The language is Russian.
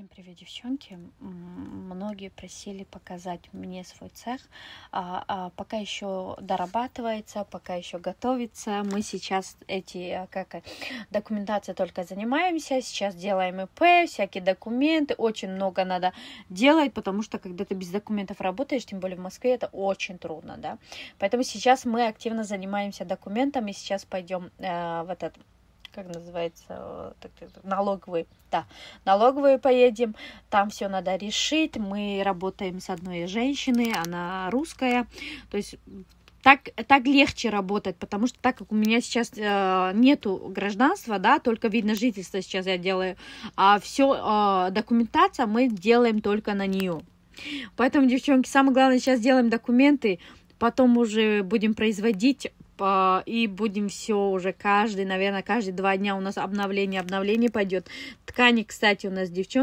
Всем привет, девчонки. Многие просили показать мне свой цех. А, а, пока еще дорабатывается, пока еще готовится. Мы сейчас эти а, как документация только занимаемся. Сейчас делаем ИП, всякие документы. Очень много надо делать, потому что когда ты без документов работаешь, тем более в Москве, это очень трудно, да. Поэтому сейчас мы активно занимаемся документами. Сейчас пойдем э, в этот как называется, э, налоговые? да, налоговые поедем, там все надо решить, мы работаем с одной женщиной, она русская, то есть так, так легче работать, потому что так как у меня сейчас э, нету гражданства, да, только видно жительство сейчас я делаю, а все э, документация мы делаем только на нее. Поэтому, девчонки, самое главное сейчас делаем документы, потом уже будем производить Э, и будем все уже каждый, наверное, каждые два дня у нас обновление, обновление пойдет. Ткани, кстати, у нас девчонки